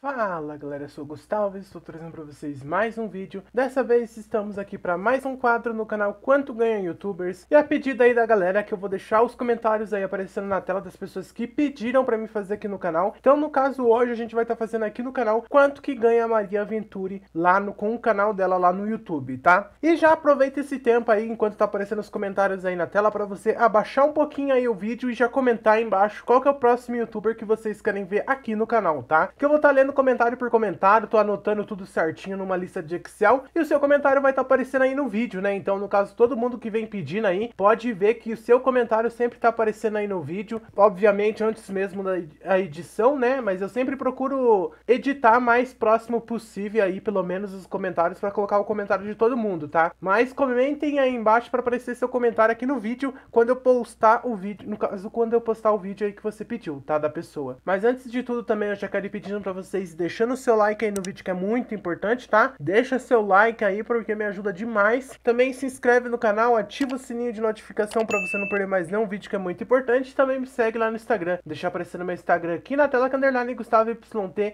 Fala galera, eu sou o Gustavo e estou trazendo para vocês mais um vídeo. Dessa vez estamos aqui para mais um quadro no canal Quanto Ganham Youtubers. E a pedida aí da galera que eu vou deixar os comentários aí aparecendo na tela das pessoas que pediram para me fazer aqui no canal. Então no caso hoje a gente vai estar tá fazendo aqui no canal quanto que ganha Maria Venturi lá no, com o canal dela lá no YouTube, tá? E já aproveita esse tempo aí enquanto tá aparecendo os comentários aí na tela para você abaixar um pouquinho aí o vídeo e já comentar aí embaixo qual que é o próximo youtuber que vocês querem ver aqui no canal, tá? Que eu vou estar tá lendo lendo comentário por comentário, tô anotando tudo certinho numa lista de Excel e o seu comentário vai estar tá aparecendo aí no vídeo, né? Então, no caso, todo mundo que vem pedindo aí pode ver que o seu comentário sempre tá aparecendo aí no vídeo, obviamente antes mesmo da edição, né? Mas eu sempre procuro editar mais próximo possível aí, pelo menos os comentários para colocar o comentário de todo mundo, tá? Mas comentem aí embaixo para aparecer seu comentário aqui no vídeo quando eu postar o vídeo, no caso, quando eu postar o vídeo aí que você pediu, tá? Da pessoa. Mas antes de tudo também eu já quero ir pedindo para você vocês deixando seu like aí no vídeo, que é muito importante, tá? Deixa seu like aí, porque me ajuda demais. Também se inscreve no canal, ativa o sininho de notificação pra você não perder mais nenhum vídeo, que é muito importante. Também me segue lá no Instagram. Deixa aparecendo meu Instagram aqui na tela, que é underline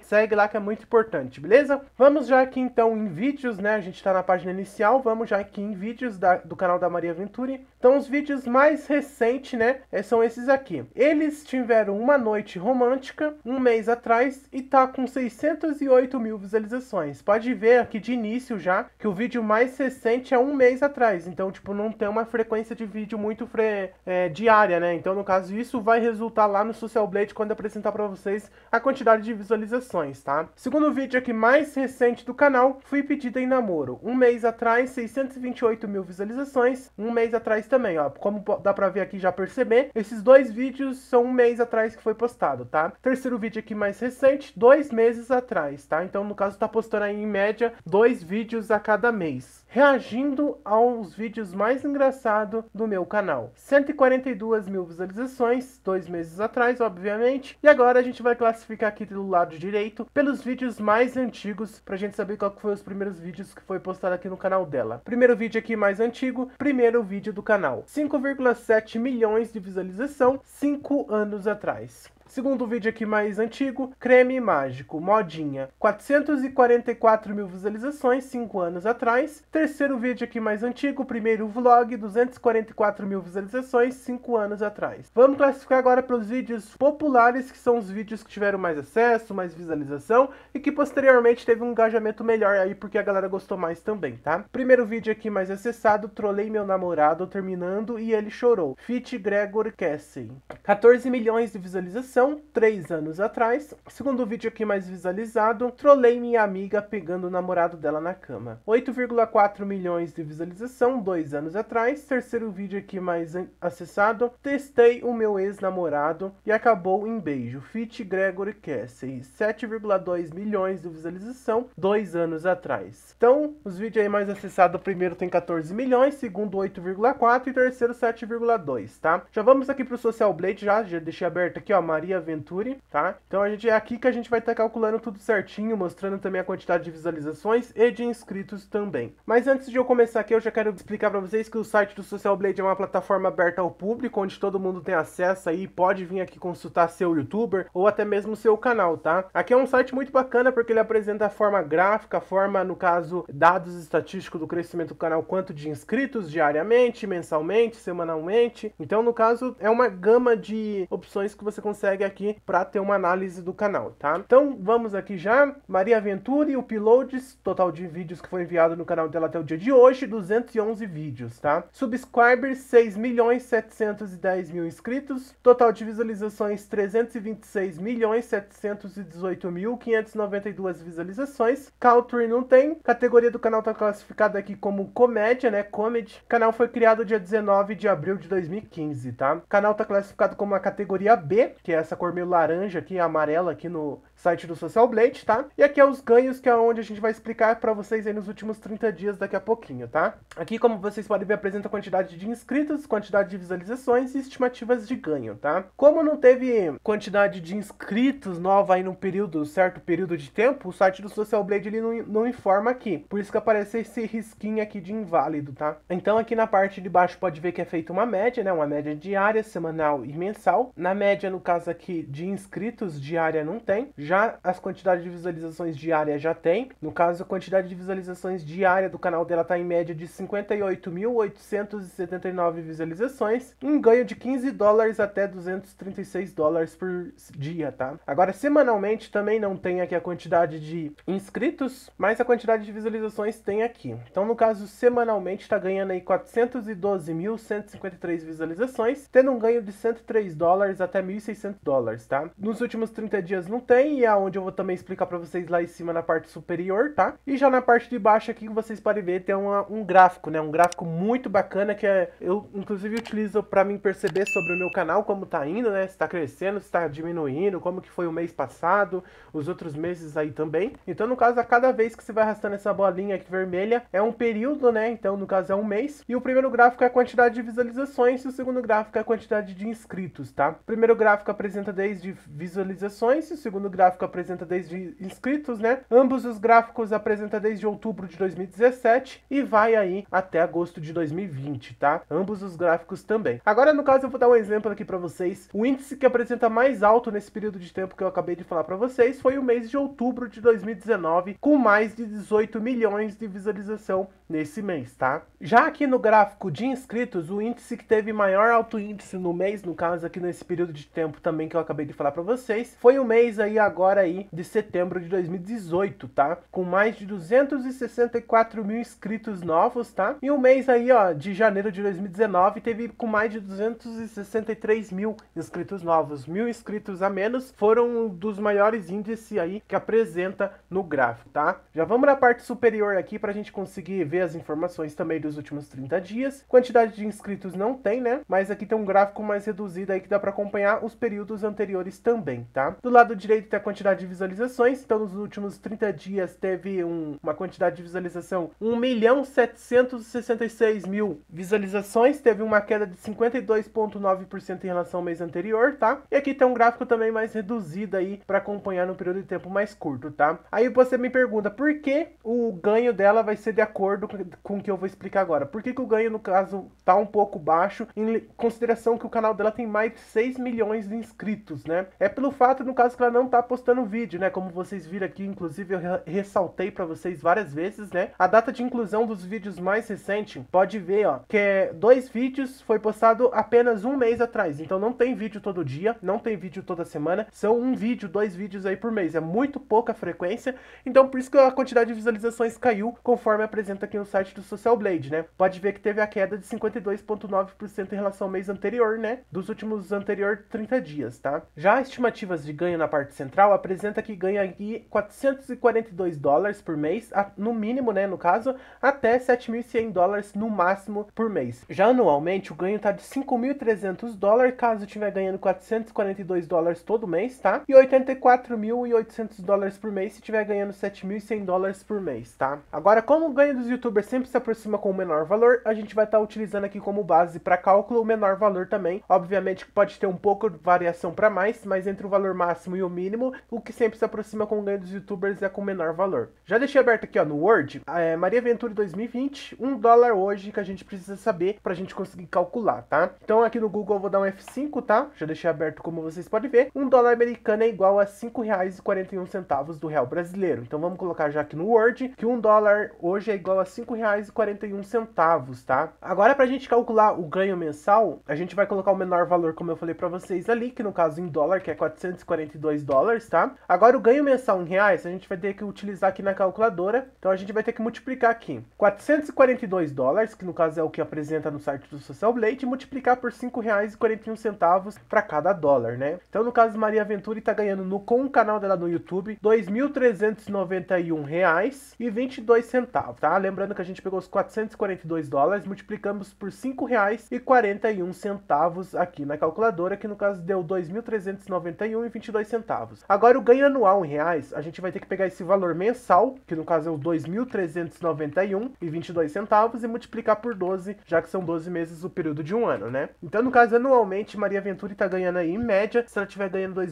Segue lá, que é muito importante, beleza? Vamos já aqui, então, em vídeos, né? A gente tá na página inicial, vamos já aqui em vídeos da, do canal da Maria Venturi. Então, os vídeos mais recentes, né, é, são esses aqui. Eles tiveram uma noite romântica um mês atrás e tá com 608 mil visualizações. Pode ver aqui de início já que o vídeo mais recente é um mês atrás. Então, tipo, não tem uma frequência de vídeo muito fre é, diária, né? Então, no caso, isso vai resultar lá no Social Blade quando apresentar para vocês a quantidade de visualizações, tá? Segundo vídeo aqui mais recente do canal, fui pedida em namoro. Um mês atrás, 628 mil visualizações. Um mês atrás também, ó. Como dá pra ver aqui já perceber, esses dois vídeos são um mês atrás que foi postado, tá? Terceiro vídeo aqui mais recente, dois meses meses atrás, tá? Então, no caso, tá postando aí em média dois vídeos a cada mês reagindo aos vídeos mais engraçados do meu canal. 142 mil visualizações, dois meses atrás, obviamente. E agora a gente vai classificar aqui do lado direito pelos vídeos mais antigos, pra gente saber qual foi os primeiros vídeos que foi postado aqui no canal dela. Primeiro vídeo aqui mais antigo, primeiro vídeo do canal. 5,7 milhões de visualização, 5 anos atrás. Segundo vídeo aqui mais antigo, creme mágico, modinha, 444 mil visualizações, 5 anos atrás. Ter terceiro vídeo aqui mais antigo, o primeiro vlog, 244 mil visualizações, 5 anos atrás. Vamos classificar agora pelos vídeos populares, que são os vídeos que tiveram mais acesso, mais visualização, e que posteriormente teve um engajamento melhor aí, porque a galera gostou mais também, tá? Primeiro vídeo aqui mais acessado, Trolei Meu Namorado Terminando e Ele Chorou, Fit Gregor Cassie. 14 milhões de visualização, 3 anos atrás. Segundo vídeo aqui mais visualizado, Trolei Minha Amiga Pegando o Namorado Dela na Cama. 8,4 4 milhões de visualização dois anos atrás. Terceiro vídeo aqui mais acessado. Testei o meu ex-namorado e acabou em beijo. Fit Gregory Cassie. 7,2 milhões de visualização dois anos atrás. Então, os vídeos aí mais acessados, o primeiro tem 14 milhões, segundo 8,4 e terceiro 7,2, tá? Já vamos aqui pro Social Blade já, já deixei aberto aqui, ó, Maria Venturi, tá? Então a gente é aqui que a gente vai estar tá calculando tudo certinho, mostrando também a quantidade de visualizações e de inscritos também. Mas mas antes de eu começar aqui, eu já quero explicar para vocês que o site do Social Blade é uma plataforma aberta ao público, onde todo mundo tem acesso aí, pode vir aqui consultar seu youtuber ou até mesmo seu canal, tá? Aqui é um site muito bacana porque ele apresenta a forma gráfica, a forma, no caso, dados estatísticos do crescimento do canal, quanto de inscritos diariamente, mensalmente, semanalmente. Então, no caso, é uma gama de opções que você consegue aqui para ter uma análise do canal, tá? Então, vamos aqui já. Maria Venturi, uploads, total de vídeos que foi enviado no canal dela até o dia de hoje, 211 vídeos, tá? Subscribers, 6 milhões 710 mil inscritos. Total de visualizações, 326 milhões 718 mil 592 visualizações. Country não tem. Categoria do canal tá classificada aqui como comédia, né? Comedy. O canal foi criado dia 19 de abril de 2015, tá? O canal tá classificado como a categoria B, que é essa cor meio laranja aqui, amarela aqui no site do Social Blade, tá? E aqui é os ganhos, que é onde a gente vai explicar para vocês aí nos últimos 30 dias daqui a pouquinho, tá? Aqui, como vocês podem ver, apresenta a quantidade de inscritos, quantidade de visualizações e estimativas de ganho, tá? Como não teve quantidade de inscritos nova aí num período, certo período de tempo, o site do Social Blade ele não, não informa aqui. Por isso que aparece esse risquinho aqui de inválido, tá? Então aqui na parte de baixo pode ver que é feita uma média, né? Uma média diária, semanal e mensal. Na média, no caso aqui de inscritos, diária não tem. Já já as quantidades de visualizações diárias já tem. No caso, a quantidade de visualizações diária do canal dela está em média de 58.879 visualizações, um ganho de 15 dólares até 236 dólares por dia, tá? Agora, semanalmente também não tem aqui a quantidade de inscritos, mas a quantidade de visualizações tem aqui. Então, no caso, semanalmente está ganhando aí 412.153 visualizações, tendo um ganho de 103 dólares até 1.600 dólares, tá? Nos últimos 30 dias não tem, e é onde eu vou também explicar para vocês lá em cima na parte superior, tá? E já na parte de baixo aqui que vocês podem ver tem uma, um gráfico, né? Um gráfico muito bacana que é, eu inclusive utilizo para mim perceber sobre o meu canal como tá indo, né? Se tá crescendo, se tá diminuindo, como que foi o mês passado, os outros meses aí também. Então no caso, a cada vez que você vai arrastando essa bolinha aqui vermelha, é um período, né? Então no caso é um mês. E o primeiro gráfico é a quantidade de visualizações e o segundo gráfico é a quantidade de inscritos, tá? O primeiro gráfico apresenta desde visualizações e o segundo gráfico gráfico apresenta desde inscritos, né? Ambos os gráficos apresenta desde outubro de 2017 e vai aí até agosto de 2020, tá? Ambos os gráficos também. Agora, no caso, eu vou dar um exemplo aqui para vocês. O índice que apresenta mais alto nesse período de tempo que eu acabei de falar para vocês foi o mês de outubro de 2019, com mais de 18 milhões de visualização nesse mês, tá? Já aqui no gráfico de inscritos, o índice que teve maior alto índice no mês, no caso aqui nesse período de tempo também que eu acabei de falar para vocês, foi o mês aí agora aí de setembro de 2018, tá? Com mais de 264 mil inscritos novos, tá? E o mês aí, ó, de janeiro de 2019 teve com mais de 263 mil inscritos novos, mil inscritos a menos, foram um dos maiores índices aí que apresenta no gráfico, tá? Já vamos na parte superior aqui para a gente conseguir ver as informações também dos últimos 30 dias. Quantidade de inscritos não tem, né? Mas aqui tem um gráfico mais reduzido aí que dá para acompanhar os períodos anteriores também, tá? Do lado direito tem a quantidade de visualizações. Então, nos últimos 30 dias teve um, uma quantidade de visualização 1 milhão 766 mil visualizações. Teve uma queda de 52,9% em relação ao mês anterior, tá? E aqui tem um gráfico também mais reduzido aí para acompanhar no período de tempo mais curto, tá? Aí você me pergunta por que o ganho dela vai ser de acordo com o que eu vou explicar agora. Por que, que o ganho, no caso, tá um pouco baixo, em consideração que o canal dela tem mais de 6 milhões de inscritos, né? É pelo fato, no caso, que ela não tá postando vídeo, né? Como vocês viram aqui, inclusive eu re ressaltei para vocês várias vezes, né? A data de inclusão dos vídeos mais recente, pode ver, ó, que é dois vídeos foi postado apenas um mês atrás. Então não tem vídeo todo dia, não tem vídeo toda semana, são um vídeo, dois vídeos aí por mês. É muito pouca frequência, então por isso que a quantidade de visualizações caiu conforme apresenta aqui aqui no site do Social Blade, né? Pode ver que teve a queda de 52,9% em relação ao mês anterior, né? Dos últimos anterior 30 dias, tá? Já estimativas de ganho na parte central apresenta que ganha aqui 442 dólares por mês, no mínimo, né, no caso, até 7.100 dólares no máximo por mês. Já anualmente, o ganho tá de 5.300 dólares, caso tiver ganhando 442 dólares todo mês, tá? E 84.800 dólares por mês se tiver ganhando 7.100 dólares por mês, tá? Agora, como o ganho dos youtuber sempre se aproxima com o menor valor, a gente vai estar tá utilizando aqui como base para cálculo o menor valor também. Obviamente que pode ter um pouco de variação para mais, mas entre o valor máximo e o mínimo, o que sempre se aproxima com o ganho dos youtubers é com o menor valor. Já deixei aberto aqui ó, no Word, é, Maria Ventura 2020, um dólar hoje que a gente precisa saber para a gente conseguir calcular, tá? Então aqui no Google eu vou dar um F5, tá? Já deixei aberto como vocês podem ver. Um dólar americano é igual a R$ 5,41 do real brasileiro. Então vamos colocar já aqui no Word que um dólar hoje é igual a 5,41, tá? Agora, pra gente calcular o ganho mensal, a gente vai colocar o menor valor, como eu falei pra vocês ali, que no caso em dólar, que é 442 dólares, tá? Agora, o ganho mensal em reais, a gente vai ter que utilizar aqui na calculadora. Então, a gente vai ter que multiplicar aqui 442 dólares, que no caso é o que apresenta no site do Social Blade, e multiplicar por R$ 5,41 para cada dólar, né? Então, no caso, Maria Venturi tá ganhando no, com o canal dela no YouTube R$ 2.391,22, tá? Lembrando Lembrando que a gente pegou os 442 dólares, multiplicamos por R$ 5,41 aqui na calculadora, que no caso deu 2.391,22 centavos. Agora o ganho anual em reais, a gente vai ter que pegar esse valor mensal, que no caso é o 2.391,22 centavos e multiplicar por 12, já que são 12 meses o período de um ano, né? Então, no caso, anualmente, Maria Venturi tá ganhando aí, em média, se ela tiver ganhando R$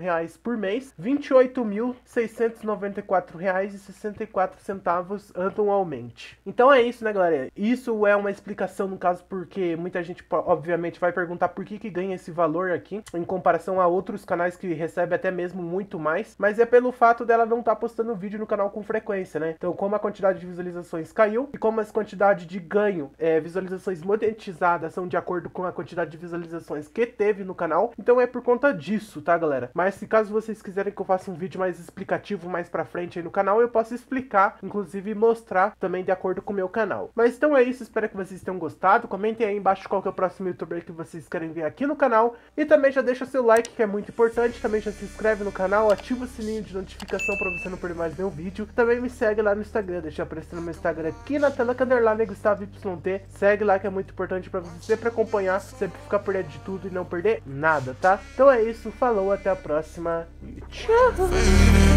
reais por mês, R$ 28.694,64 ano atualmente. aumente. Então é isso, né, galera? Isso é uma explicação, no caso, porque muita gente, obviamente, vai perguntar por que, que ganha esse valor aqui, em comparação a outros canais que recebe até mesmo muito mais, mas é pelo fato dela não estar tá postando vídeo no canal com frequência, né? Então, como a quantidade de visualizações caiu e como as quantidades de ganho, é, visualizações monetizadas são de acordo com a quantidade de visualizações que teve no canal, então é por conta disso, tá, galera? Mas se caso vocês quiserem que eu faça um vídeo mais explicativo mais pra frente aí no canal, eu posso explicar, inclusive mostrar mostrar também de acordo com o meu canal. Mas então é isso, espero que vocês tenham gostado. Comentem aí embaixo qual que é o próximo youtuber que vocês querem ver aqui no canal. E também já deixa seu like, que é muito importante. Também já se inscreve no canal, ativa o sininho de notificação para você não perder mais nenhum vídeo. Também me segue lá no Instagram, deixa aparecendo no meu Instagram aqui na tela, que é underline YT. Segue lá que é muito importante para você sempre acompanhar, sempre ficar por dentro de tudo e não perder nada, tá? Então é isso, falou, até a próxima e tchau!